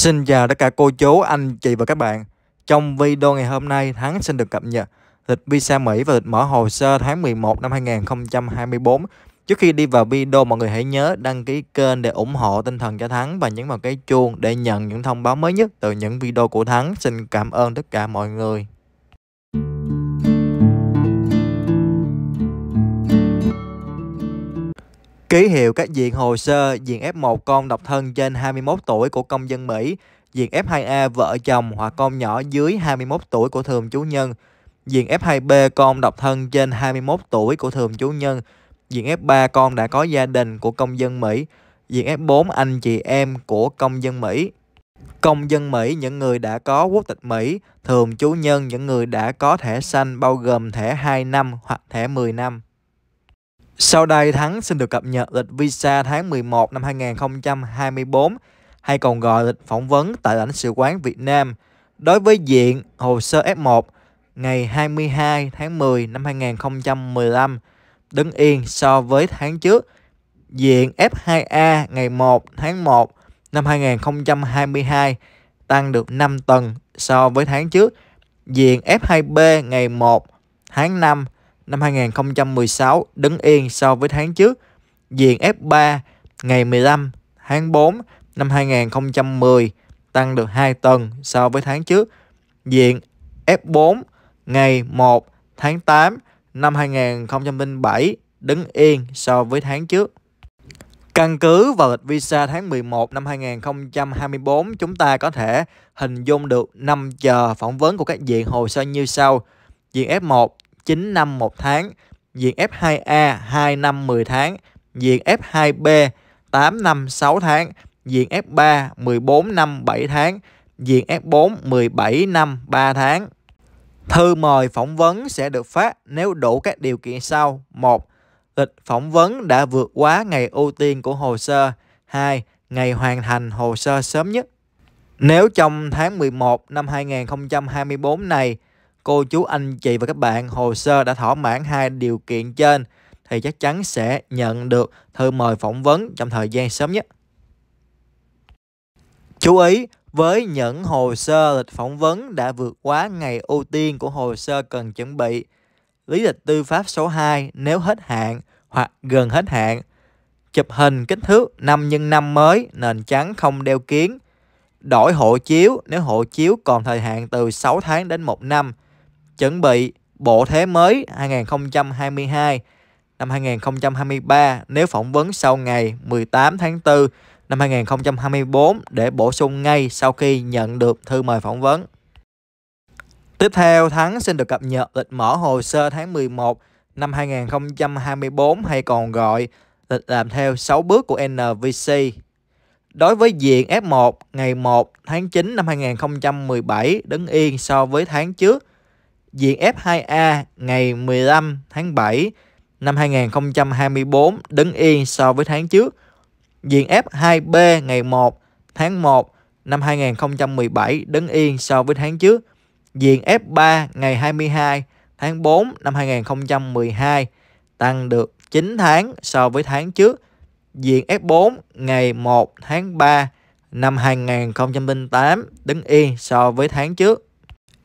Xin chào tất cả cô chú, anh chị và các bạn. Trong video ngày hôm nay, Thắng xin được cập nhật lịch visa Mỹ và lịch mở hồ sơ tháng 11 năm 2024. Trước khi đi vào video, mọi người hãy nhớ đăng ký kênh để ủng hộ tinh thần cho Thắng và nhấn vào cái chuông để nhận những thông báo mới nhất từ những video của Thắng. Xin cảm ơn tất cả mọi người. Ký hiệu các diện hồ sơ diện F1 con độc thân trên 21 tuổi của công dân Mỹ, diện F2A vợ chồng hoặc con nhỏ dưới 21 tuổi của thường chủ nhân, diện F2B con độc thân trên 21 tuổi của thường chủ nhân, diện F3 con đã có gia đình của công dân Mỹ, diện F4 anh chị em của công dân Mỹ. Công dân Mỹ, những người đã có quốc tịch Mỹ, thường chủ nhân những người đã có thẻ xanh bao gồm thẻ 2 năm hoặc thẻ 10 năm. Sau đây Thắng xin được cập nhật lịch visa tháng 11 năm 2024 hay còn gọi lịch phỏng vấn tại lãnh sự quán Việt Nam đối với diện hồ sơ F1 ngày 22 tháng 10 năm 2015 đứng yên so với tháng trước diện F2A ngày 1 tháng 1 năm 2022 tăng được 5 tuần so với tháng trước diện F2B ngày 1 tháng 5 năm năm 2016 đứng yên so với tháng trước. Diện F3 ngày 15 tháng 4 năm 2010 tăng được 2 tuần so với tháng trước. Diện F4 ngày 1 tháng 8 năm 2007 đứng yên so với tháng trước. Căn cứ vào lịch visa tháng 11 năm 2024, chúng ta có thể hình dung được năm giờ phỏng vấn của các diện hồ sơ như sau. Diện F1 9 năm 1 tháng, diện F2A 2 năm 10 tháng, diện F2B 8 năm 6 tháng, diện F3 14 năm 7 tháng, diện F4 17 năm 3 tháng. Thư mời phỏng vấn sẽ được phát nếu đủ các điều kiện sau. 1. Lịch phỏng vấn đã vượt quá ngày ưu tiên của hồ sơ. 2. Ngày hoàn thành hồ sơ sớm nhất. Nếu trong tháng 11 năm 2024 này, cô chú anh chị và các bạn hồ sơ đã thỏa mãn hai điều kiện trên thì chắc chắn sẽ nhận được thư mời phỏng vấn trong thời gian sớm nhất. Chú ý, với những hồ sơ lịch phỏng vấn đã vượt quá ngày ưu tiên của hồ sơ cần chuẩn bị, lý lịch tư pháp số 2 nếu hết hạn hoặc gần hết hạn, chụp hình kích thước 5 x 5 mới, nền trắng không đeo kiến, đổi hộ chiếu nếu hộ chiếu còn thời hạn từ 6 tháng đến 1 năm, chuẩn bị bộ thế mới 2022 năm 2023 nếu phỏng vấn sau ngày 18 tháng 4 năm 2024 để bổ sung ngay sau khi nhận được thư mời phỏng vấn. Tiếp theo, Thắng xin được cập nhật lịch mở hồ sơ tháng 11 năm 2024 hay còn gọi lịch làm theo 6 bước của NVC. Đối với diện F1, ngày 1 tháng 9 năm 2017 đứng yên so với tháng trước diện F2A ngày 15 tháng 7 năm 2024 đứng yên so với tháng trước. Diện F2B ngày 1 tháng 1 năm 2017 đứng yên so với tháng trước. Diện F3 ngày 22 tháng 4 năm 2012 tăng được 9 tháng so với tháng trước. Diện F4 ngày 1 tháng 3 năm 2008 đứng yên so với tháng trước.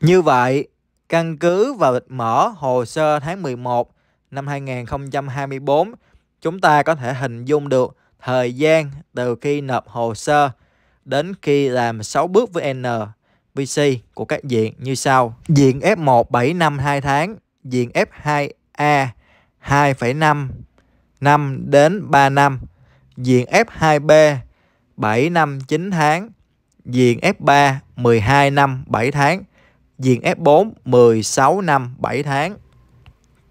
Như vậy, Căn cứ vào mở hồ sơ tháng 11 năm 2024, chúng ta có thể hình dung được thời gian từ khi nộp hồ sơ đến khi làm 6 bước với N VC của các diện như sau. Diện F1 7 năm 2 tháng, diện F2A 2,5 năm đến 3 năm, diện F2B 7 năm 9 tháng, diện F3 12 năm 7 tháng diện F4 16 năm 7 tháng.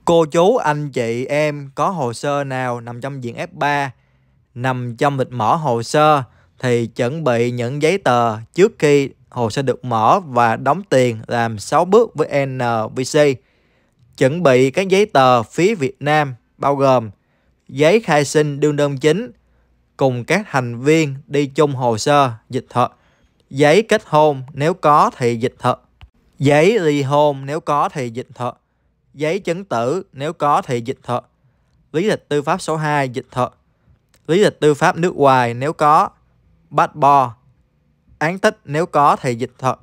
Cô chú, anh chị, em có hồ sơ nào nằm trong diện F3, nằm trong lịch mở hồ sơ thì chuẩn bị những giấy tờ trước khi hồ sơ được mở và đóng tiền làm 6 bước với NVC. Chuẩn bị các giấy tờ phía Việt Nam bao gồm giấy khai sinh đương đơn chính cùng các thành viên đi chung hồ sơ dịch thuật, giấy kết hôn nếu có thì dịch thuật, giấy ly hôn nếu có thì dịch thuật giấy chứng tử nếu có thì dịch thuật lý lịch tư pháp số 2 dịch thuật lý lịch tư pháp nước ngoài nếu có bắt bo án tích nếu có thì dịch thuật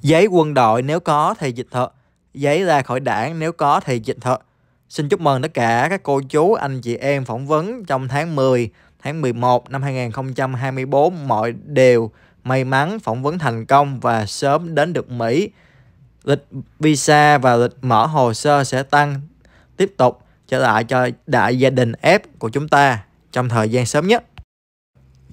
giấy quân đội nếu có thì dịch thuật giấy ra khỏi đảng nếu có thì dịch thuật Xin chúc mừng tất cả các cô chú, anh chị em phỏng vấn trong tháng 10, tháng 11 năm 2024 mọi điều may mắn phỏng vấn thành công và sớm đến được Mỹ. Lịch visa và lịch mở hồ sơ sẽ tăng tiếp tục trở lại cho đại gia đình F của chúng ta trong thời gian sớm nhất.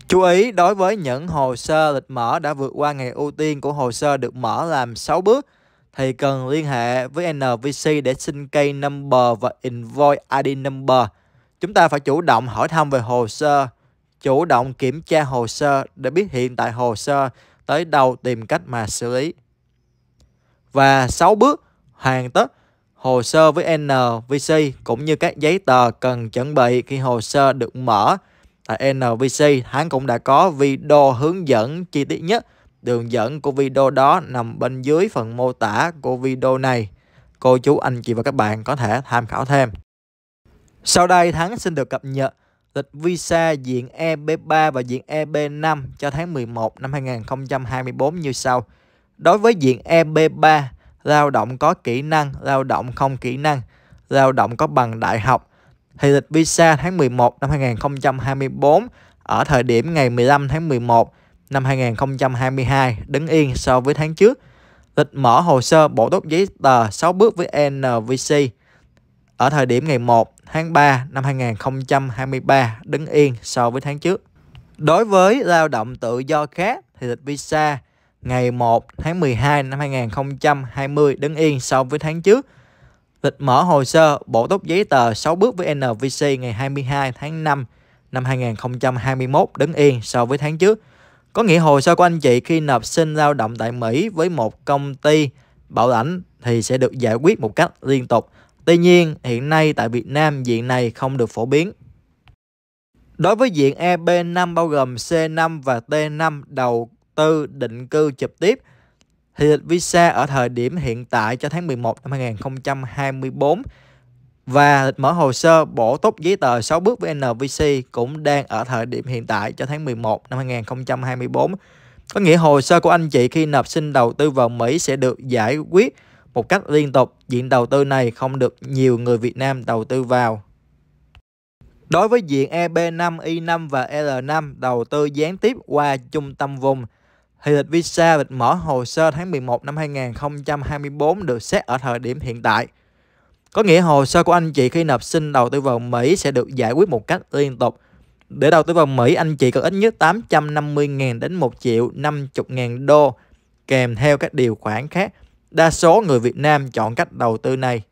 Chú ý đối với những hồ sơ lịch mở đã vượt qua ngày ưu tiên của hồ sơ được mở làm 6 bước thì cần liên hệ với NVC để xin cây number và invoice ID number. Chúng ta phải chủ động hỏi thăm về hồ sơ chủ động kiểm tra hồ sơ để biết hiện tại hồ sơ tới đâu tìm cách mà xử lý. Và 6 bước hoàn tất hồ sơ với NVC cũng như các giấy tờ cần chuẩn bị khi hồ sơ được mở. Tại NVC, hãng cũng đã có video hướng dẫn chi tiết nhất. Đường dẫn của video đó nằm bên dưới phần mô tả của video này. Cô chú, anh chị và các bạn có thể tham khảo thêm. Sau đây, Thắng xin được cập nhật lịch visa diện EB3 và diện EB5 cho tháng 11 năm 2024 như sau. Đối với diện EB3, lao động có kỹ năng, lao động không kỹ năng, lao động có bằng đại học, thì lịch visa tháng 11 năm 2024 ở thời điểm ngày 15 tháng 11 năm 2022 đứng yên so với tháng trước. Lịch mở hồ sơ bộ tốt giấy tờ 6 bước với NVC ở thời điểm ngày 1 tháng 3 năm 2023 đứng yên so với tháng trước. Đối với lao động tự do khác thì lịch visa ngày 1 tháng 12 năm 2020 đứng yên so với tháng trước. Lịch mở hồ sơ bổ túc giấy tờ 6 bước với NVC ngày 22 tháng 5 năm 2021 đứng yên so với tháng trước. Có nghĩa hồ sơ của anh chị khi nộp xin lao động tại Mỹ với một công ty bảo lãnh thì sẽ được giải quyết một cách liên tục. Tuy nhiên, hiện nay tại Việt Nam diện này không được phổ biến. Đối với diện EB5 bao gồm C5 và T5 đầu tư định cư trực tiếp, thì lịch visa ở thời điểm hiện tại cho tháng 11 năm 2024 và mở hồ sơ bổ túc giấy tờ 6 bước với NVC cũng đang ở thời điểm hiện tại cho tháng 11 năm 2024. Có nghĩa hồ sơ của anh chị khi nộp xin đầu tư vào Mỹ sẽ được giải quyết một cách liên tục, diện đầu tư này không được nhiều người Việt Nam đầu tư vào. Đối với diện EB5, I5 và L5 đầu tư gián tiếp qua trung tâm vùng, thì lịch visa lịch mở hồ sơ tháng 11 năm 2024 được xét ở thời điểm hiện tại. Có nghĩa hồ sơ của anh chị khi nộp xin đầu tư vào Mỹ sẽ được giải quyết một cách liên tục. Để đầu tư vào Mỹ, anh chị cần ít nhất 850.000 đến 1 triệu 50.000 đô kèm theo các điều khoản khác Đa số người Việt Nam chọn cách đầu tư này.